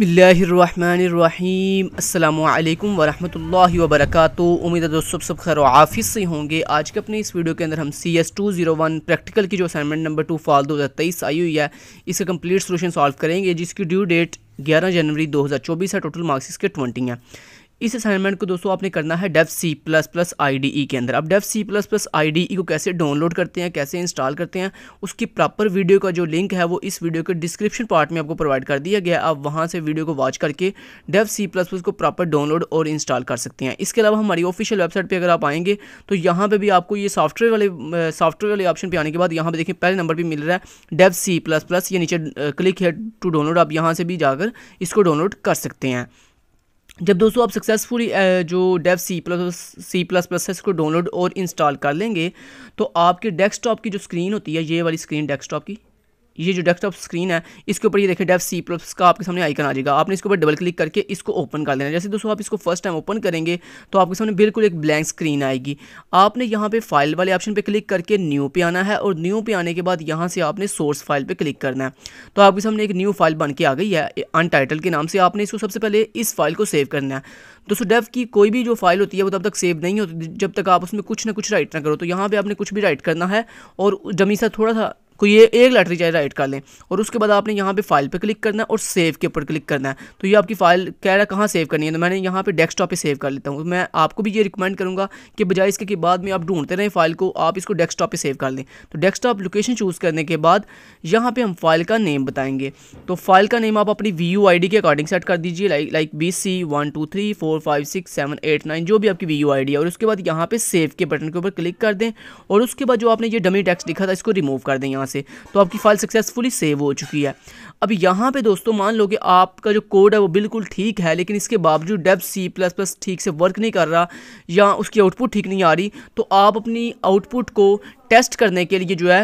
बसमीम् अल्लाम वरहमल वबरक उम्मीद है दोस्तों सब खैर आफिस से होंगे आज के अपने इस वीडियो के अंदर हम C S two zero one practical की जो असाइनमेंट नंबर टू फॉल दो हज़ार तेईस आई हुई है इसका कंप्लीट सोल्यूशन सॉल्व करेंगे जिसकी ड्यू डेट ग्यारह जनवरी दो हज़ार चौबीस है टोटल मार्क्स इसके ट्वेंटी हैं इस असाइनमेंट को दोस्तों आपने करना है Dev C plus plus I के अंदर अब Dev C plus plus I को कैसे डाउनलोड करते हैं कैसे इंस्टॉल करते हैं उसकी प्रॉपर वीडियो का जो लिंक है वो इस वीडियो के डिस्क्रिप्शन पार्ट में आपको प्रोवाइड कर दिया गया आप वहाँ से वीडियो को वॉच करके डेफ सी प्लस प्लस को प्रॉपर डाउनलोड और इंस्टॉल कर सकते हैं इसके अलावा हमारी ऑफिशियल वेबसाइट पर अगर आप आएंगे तो यहाँ पर भी आपको ये सॉफ्टवेयर वाले सॉफ्टवेयर वाले ऑप्शन पर आने के बाद यहाँ पर देखिए पहले नंबर पर मिल रहा है डेफ सी प्लस प्लस ये नीचे क्लिक है टू डाउनलोड आप यहाँ से भी जाकर इसको डाउनलोड कर सकते हैं जब दोस्तों आप सक्सेसफुली जो Dev C plus C plus plus है इसको डाउनलोड और इंस्टॉल कर लेंगे तो आपके डेस्कटॉप की जो स्क्रीन होती है ये वाली स्क्रीन डेस्कटॉप की ये जो डेस्कटॉप स्क्रीन है इसके ऊपर ये देखिए डेफ सी प्लस का आपके सामने आइकन आ जाएगा आपने इसके ऊपर डबल क्लिक करके इसको ओपन कर देना जैसे दोस्तों आप इसको फर्स्ट टाइम ओपन करेंगे तो आपके सामने बिल्कुल एक ब्लैंक स्क्रीन आएगी आपने यहाँ पे फाइल वाले ऑप्शन पे क्लिक करके न्यू पे आना है और न्यू पे आने के बाद यहाँ से आपने सोर्स फाइल पर क्लिक करना है तो आपके सामने एक न्यू फाइल बन के आ गई है अनटाइटल के नाम से आपने इसको सबसे पहले इस फाइल को सेव करना है दोस्तों डेव की कोई भी जो फाइल होती है वो तब तक सेव नहीं होती जब तक आप उसमें कुछ ना कुछ राइट ना करो तो यहाँ पर आपने कुछ भी राइट करना है और जमी सा थोड़ा सा को तो ये एक लेटर चाहे राइट कर लें और उसके बाद आपने यहाँ पर फाइल पर क्लिक करना है और सेव के ऊपर क्लिक करना है तो ये आपकी फाइल कह रहा है कहाँ सेव करनी है तो मैंने यहाँ पर डेस्कटॉप पर सेव कर लेता हूँ मैं आपको भी ये रिकमेंड करूँगा कि बजाय इसके बाद में आप ढूंढते रहें फाइल को आप इसको डेस्कटॉप पर सेव कर लें तो डेस्कटॉप लोकेशन चूज़ करने के बाद यहाँ पर हम फाइल का नेम बताएंगे तो फाइल का नेम आप अपनी वी यू के अकॉर्डिंग सेट कर दीजिए like like B C one two three four five six seven eight nine जो भी आपकी वी यू है और उसके बाद यहाँ पे सेव के बटन के ऊपर क्लिक कर दें और उसके बाद जो आपने ये डमी टैक्स लिखा था इसको रिमूव कर दें यहाँ से तो आपकी फाइल सक्सेसफुली सेव हो चुकी है अब यहाँ पे दोस्तों मान लो कि आपका जो कोड है वो बिल्कुल ठीक है लेकिन इसके बावजूद डेब सी प्लस प्लस ठीक से वर्क नहीं कर रहा या उसकी आउटपुट ठीक नहीं आ रही तो आप अपनी आउटपुट को टेस्ट करने के लिए जो है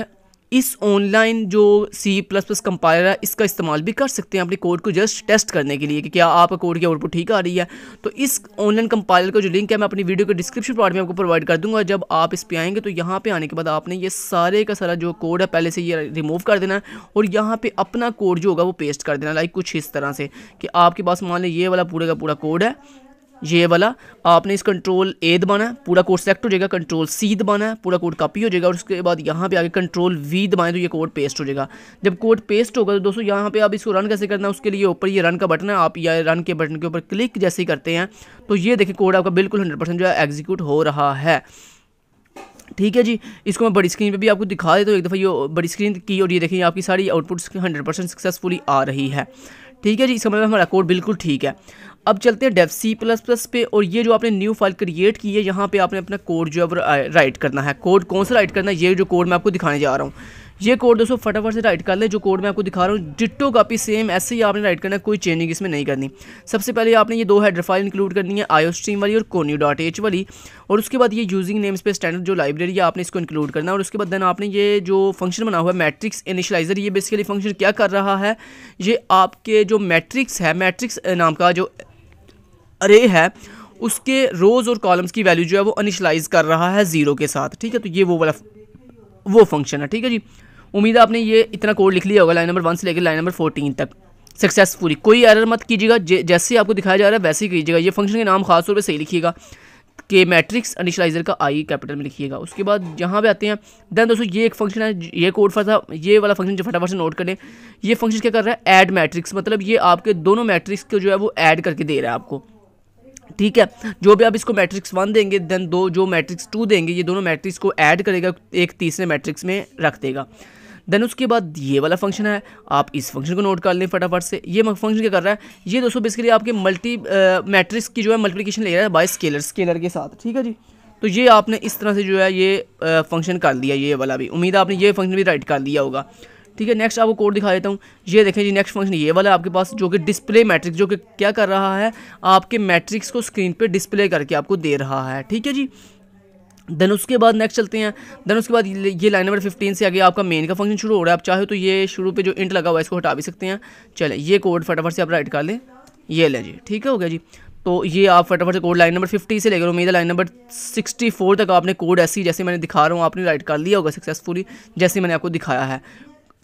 इस ऑनलाइन जो सी प्लस प्लस कंपायर है इसका इस्तेमाल भी कर सकते हैं अपने कोड को जस्ट टेस्ट करने के लिए कि क्या आपका कोड की आउटपुट ठीक आ रही है तो इस ऑनलाइन कंपायर का जो लिंक है मैं अपनी वीडियो के डिस्क्रिप्शन पार्ट में आपको प्रोवाइड कर दूंगा जब आप इस पर आएंगे तो यहाँ पर आने के बाद आपने ये सारे का सारा जो कोड है पहले से ये रिमूव कर देना है और यहाँ पर अपना कोड जो होगा वो पेस्ट कर देना लाइक कुछ इस तरह से कि आपके पास मान लें ये वाला पूरे का पूरा कोड है ये वाला आपने इस कंट्रोल ए दबाना है पूरा कोड सेलेक्ट हो जाएगा कंट्रोल सी दबाना है पूरा कोड कॉपी हो जाएगा और उसके बाद यहाँ पे आगे कंट्रोल वी दबाएं तो ये कोड पेस्ट हो जाएगा जब कोड पेस्ट होगा तो दोस्तों यहाँ पे आप इसको रन कैसे करना है उसके लिए ऊपर ये रन का बटन है आप या रन के बटन के ऊपर क्लिक जैसे ही करते हैं तो ये देखिए कोड आपका बिल्कुल हंड्रेड जो है एग्जीक्यूट हो रहा है ठीक है जी इसको मैं बड़ी स्क्रीन पे भी आपको दिखा देता तो हूँ एक दफ़ा ये बड़ी स्क्रीन की और ये देखिए आपकी सारी आउटपुट्स हंड्रेड परसेंट सक्सेसफुली आ रही है ठीक है जी इस समय में हमारा कोड बिल्कुल ठीक है अब चलते हैं डेव सी प्लस प्लस पे और ये जो आपने न्यू फाइल क्रिएट की है यहाँ पे आपने अपना कोड जो है राइट uh, करना है कोड कौन सा राइट करना है ये जो कोड मैं आपको दिखाने जा रहा हूँ ये कोड दोस्तों फटाफट से राइट कर लें जो कोड मैं आपको दिखा रहा हूँ डिटो कापी सेम ऐसे ही आपने राइट करना है कोई चेंजिंग इसमें नहीं करनी सबसे पहले आपने ये दो हेडर फाइल इंक्लूड करनी है आयो स्ट्रीम वाली और कोन्यू डॉट एच वाली और उसके बाद ये यूजिंग नेम्स पे स्टैंडर्ड जो लाइब्रेरी है आपने इसको इंक्लूड करना है और उसके बाद देन आपने ये जो फंक्शन बना हुआ है मैट्रिक्स इनिशलाइजर ये बेसिकली फंक्शन क्या कर रहा है ये आपके जो मैट्रिक्स है मैट्रिक्स uh, नाम का जो अरे है उसके रोज़ और कॉलम्स की वैल्यू जो है वो अनिशलाइज कर रहा है ज़ीरो के साथ ठीक है तो ये वो वाला वो फंक्शन है ठीक है जी उम्मीद है आपने ये इतना कोड लिख लिया होगा लाइन नंबर वन से लेकर लाइन नंबर फोर्टीन तक सक्सेसफुली कोई एरर मत कीजिएगा जैसे ही आपको दिखाया जा रहा है वैसे ही कीजिएगा ये फंक्शन के नाम खास तौर पे सही लिखिएगा के मैट्रिक्स अनिशलाइजर का आई कैपिटल में लिखिएगा उसके बाद यहाँ पे आते हैं दैन दोस्तों ये एक फंक्शन है ये कोड था ये वाला फंक्शन जो फटाफट से नोट करें ये फंक्शन क्या कर रहा है ऐड मैट्रिक्स मतलब ये आपके दोनों मैट्रिक्स को जो है वो ऐड करके दे रहा है आपको ठीक है जो भी आप इसको मैट्रिक्स वन देंगे देन दो जो मैट्रिक्स टू देंगे ये दोनों मैट्रिक्स को ऐड करेगा एक तीसरे मैट्रिक्स में रख देगा देन उसके बाद ये वाला फंक्शन है आप इस फंक्शन को नोट कर लें फटाफट से ये फंक्शन क्या कर रहा है ये दोस्तों बेसिकली आपके मल्टी मैट्रिक्स की जो है मल्टीप्लीकेशन ले रहा है बाय स्केलर स्केलर के साथ ठीक है जी तो ये आपने इस तरह से जो है ये फंक्शन कर लिया ये वाला भी उम्मीद है आपने ये फंक्शन भी राइट कर लिया होगा ठीक है नेक्स्ट आपको कोड दिखा देता हूँ ये देखें जी नेक्स्ट फंक्शन ये वाला आपके पास जो कि डिस्प्ले मैट्रिक्स जो कि क्या कर रहा है आपके मैट्रिक्स को स्क्रीन पर डिस्प्ले करके आपको दे रहा है ठीक है जी देन उसके बाद नेक्स्ट चलते हैं देन उसके बाद ये लाइन नंबर 15 से आगे आपका मेन का फंक्शन शुरू हो रहा है आप चाहे तो ये शुरू पे जो इंट लगा हुआ है इसको हटा भी सकते हैं चलें ये कोड फटाफट से आप राइट कर लें ये लें जी ठीक है हो गया जी तो ये आप फटाफट से कोड लाइन नंबर 50 से लेकर उम्मीद है लाइन नंबर 64 तक आपने कोड ऐसी जैसे मैंने दिखा रहा हूँ आपने राइट कर लिया होगा सक्सेसफुली जैसे मैंने आपको दिखाया है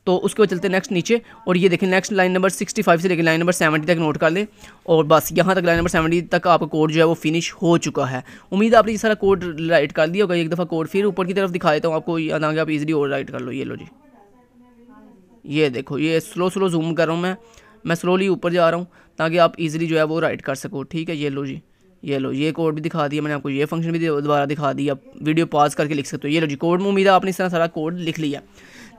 तो उसके बाद चलते हैं नेक्स्ट नीचे और ये देखें नेक्स्ट लाइन नंबर 65 से लेकर लाइन नंबर 70 तक नोट कर लें और बस यहाँ तक लाइन नंबर 70 तक आपका कोड जो है वो फिनिश हो चुका है उम्मीद आपने ये सारा कोड राइट कर दिया होगा एक दफ़ा कोड फिर ऊपर की तरफ दिखा देता हूँ आपको आगे आप ईजिली और राइट कर लो ये लो जी ये देखो ये स्लो स्लो जूम कर रहा हूँ मैं मैं स्लोली ऊपर जा रहा हूँ ताकि आप ईजिली जो है वो राइट कर सको ठीक है ये लो जी ये लो ये कोड भी दिखा दिया मैंने आपको ये फंक्शन भी दोबारा दिखा दिया वीडियो पॉज करके लिख सकते हो ये लो जी कोड में उम्मीद है आपने इस तरह सारा कोड लिख लिया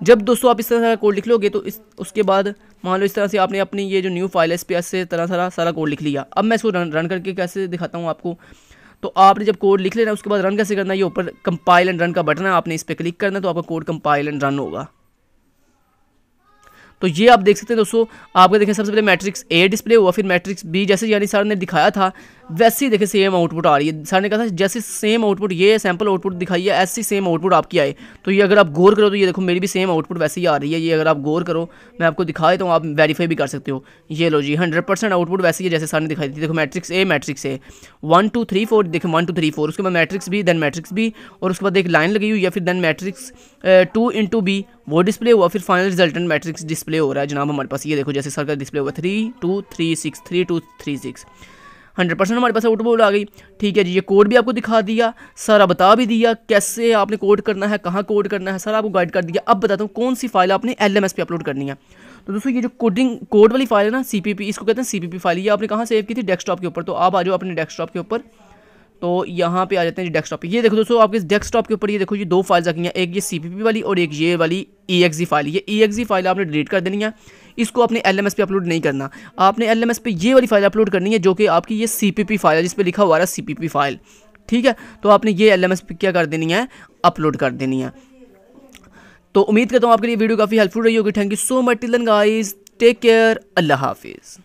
जब दोस्तों आप इस तरह सारा कोड लिख लोगे तो इस उसके बाद मान लो इस तरह से आपने अपनी ये जो new file S P S ऐसे तरह सारा सारा कोड लिख लिया अब मैं इसको रन रन करके कैसे दिखाता हूँ आपको तो आपने जब कोड लिख लेना उसके बाद रन कैसे करना ये ऊपर कंपाइल एंड रन का बटन है आपने इस पर क्लिक करना तो आपका कोड कंपाइल एंड रन होगा तो ये आप देख सकते हैं दोस्तों आपका देखें सबसे पहले मैट्रिक्स ए डिस्प्ले हुआ फिर मैट्रिक्स बी जैसे यानी सर ने दिखाया था वैसी देखिए सेम आउटपुट आ रही है सर ने कहा था जैसे सेम आउटपुट ये सैम्पल आउटपुट दिखाई है ऐसी सेम आउटपुट आपकी आए तो ये अगर आप गौर करो तो ये देखो मेरी भी सेम आउटपुट वैसी ही आ रही है ये अगर आप गौर करो मैं आपको दिखाए तो आप वेरीफाई भी कर सकते हो ये लो जी हंड्रेड परसेंट आउटपुट वैसी है जैसे सर ने दिखाई दी देखो matrix A matrix A one two three four देखो वन टू थ्री फोर उसके बाद मैट्रिक्स भी देन मैट्रिक्स भी और उसके बाद एक लाइन लगी हुई या फिर then matrix two into B वो डिस्प्ले हुआ फिर फाइनल रिजल्टेंट मैट्रिक्स डिस्प्ले हो रहा है जनाब हमारे पास ये देखो जैसे सर का डिस्प्ले हुआ three two three six three two three six hundred percent हमारे पास आउटपुट आ गई ठीक है जी ये कोड भी आपको दिखा दिया सारा बता भी दिया कैसे आपने कोड करना है कहाँ कोड करना है सारा आपको गाइड कर दिया अब बताता हूँ कौन सी फाइल आपने एल एम एस पे अपलोड करनी है तो दोस्तों ये जो कोडिंग कोड वाली फाइल है ना सी पी पी इसको कहते हैं सी पी पी फाइल ये आपने कहाँ सेव की थी डेस्कटॉप के ऊपर तो आप आ जाओ अपने डेस्कटॉप के ऊपर तो यहाँ पे आ जाते हैं जी डेस्कटॉप ये देखो दोस्तों आपके डेस्कटॉप के ऊपर ये देखो ये दो फाइल्स गई हैं एक ये सी वाली और एक ये वाली ई e फाइल e ये ई e फाइल आपने डिलीट कर देनी है इसको अपने एल पे अपलोड नहीं करना आपने एल पे ये वाली फाइल अपलोड करनी है जो कि आपकी ये सी फाइल है जिसपे लिखा हुआ है सी फाइल ठीक है तो आपने ये एल पे क्या कर देनी है अपलोड कर देनी है तो उम्मीद करता हूँ आपके लिए वीडियो काफ़ी हेल्पफुल रही होगी thank you so much till then guys take care अल्लाह हाफिज़